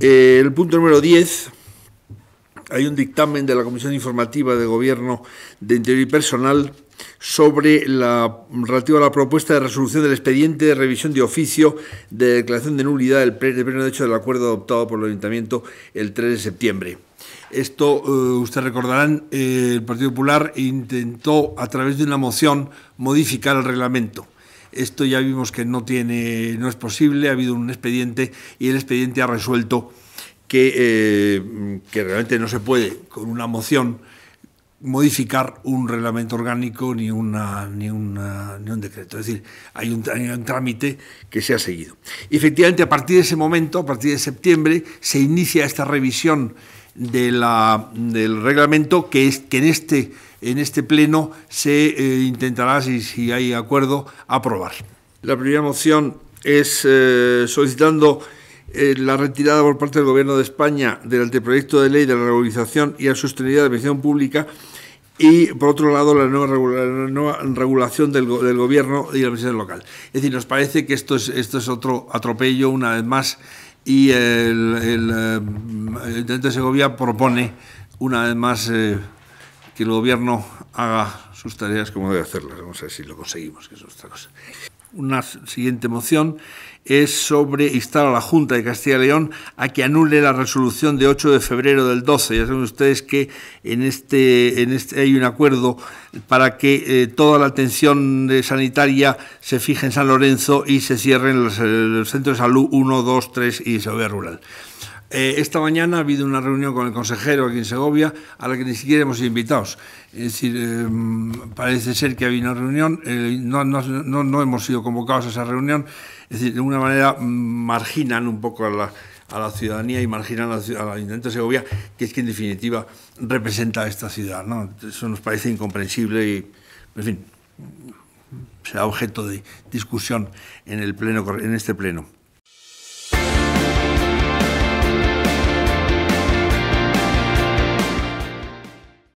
Eh, el punto número 10, hay un dictamen de la Comisión Informativa de Gobierno de Interior y Personal sobre la relativa a la propuesta de resolución del expediente de revisión de oficio de declaración de nulidad del pleno derecho del acuerdo adoptado por el Ayuntamiento el 3 de septiembre. Esto, eh, ustedes recordarán, eh, el Partido Popular intentó, a través de una moción, modificar el reglamento esto ya vimos que no, tiene, no es posible, ha habido un expediente y el expediente ha resuelto que, eh, realmente no se puede con una moción modificar un reglamento orgánico ni, una, ni, un decreto. Es decir, hay un, hay un, trámite que se ha seguido. Efectivamente, a partir de ese momento, a partir de septiembre, se inicia esta revisión del reglamento que, es, que en, este, en este pleno se eh, intentará, si, hay acuerdo, aprobar. La primera moción es eh, solicitando eh, la retirada por parte del Gobierno de España del anteproyecto de ley de la regularización y la sostenibilidad de la pensión pública y, por otro lado, la nueva, regulación del, Gobierno y la administración local. Es decir, nos parece que esto es, esto es otro atropello, una vez más, y el, el, eh, Segovia propone una vez más eh, que el gobierno haga sus tareas como debe hacerlas. Vamos a ver si lo conseguimos, que es otra cosa. Una siguiente moción es sobre instar a la Junta de Castilla y León a que anule la resolución de 8 de febrero del 12. Ya saben ustedes que en este, en este hay un acuerdo para que eh, toda la atención sanitaria se fije en San Lorenzo y se cierren los, el eh, centro de salud 1, 2, 3 y Seguridad Rural. Eh, esta mañana ha habido una reunión con el consejero aquí en Segovia a la que ni siquiera hemos invitados. Es decir, em, parece ser que ha habido una reunión, eh, no, hemos sido convocados a esa reunión. Es decir, de una manera mm, marginan un poco a la, a la ciudadanía y marginan a la, Segovia, que es que en definitiva representa a esta ciudad. ¿no? Eso nos parece incomprensible y, en fin, será objeto de discusión en, el pleno, en este pleno.